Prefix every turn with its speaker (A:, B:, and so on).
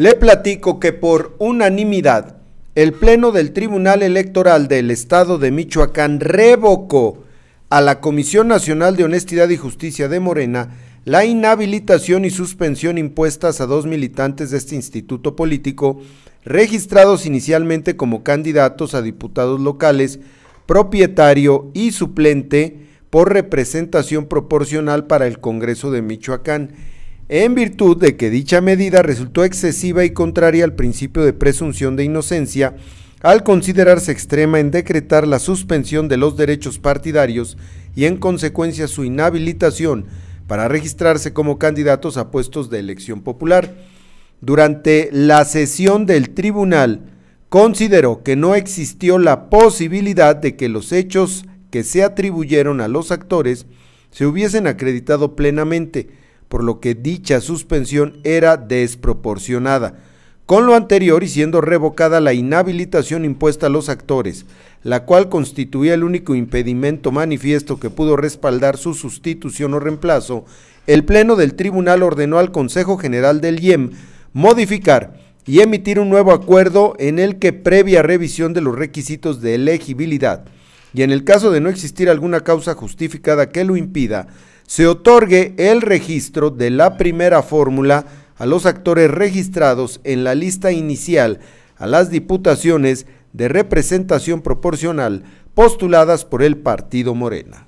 A: Le platico que por unanimidad el Pleno del Tribunal Electoral del Estado de Michoacán revocó a la Comisión Nacional de Honestidad y Justicia de Morena la inhabilitación y suspensión impuestas a dos militantes de este instituto político, registrados inicialmente como candidatos a diputados locales, propietario y suplente por representación proporcional para el Congreso de Michoacán en virtud de que dicha medida resultó excesiva y contraria al principio de presunción de inocencia, al considerarse extrema en decretar la suspensión de los derechos partidarios y en consecuencia su inhabilitación para registrarse como candidatos a puestos de elección popular. Durante la sesión del tribunal, consideró que no existió la posibilidad de que los hechos que se atribuyeron a los actores se hubiesen acreditado plenamente, por lo que dicha suspensión era desproporcionada. Con lo anterior y siendo revocada la inhabilitación impuesta a los actores, la cual constituía el único impedimento manifiesto que pudo respaldar su sustitución o reemplazo, el Pleno del Tribunal ordenó al Consejo General del IEM modificar y emitir un nuevo acuerdo en el que previa revisión de los requisitos de elegibilidad y en el caso de no existir alguna causa justificada que lo impida, se otorgue el registro de la primera fórmula a los actores registrados en la lista inicial a las diputaciones de representación proporcional postuladas por el Partido Morena.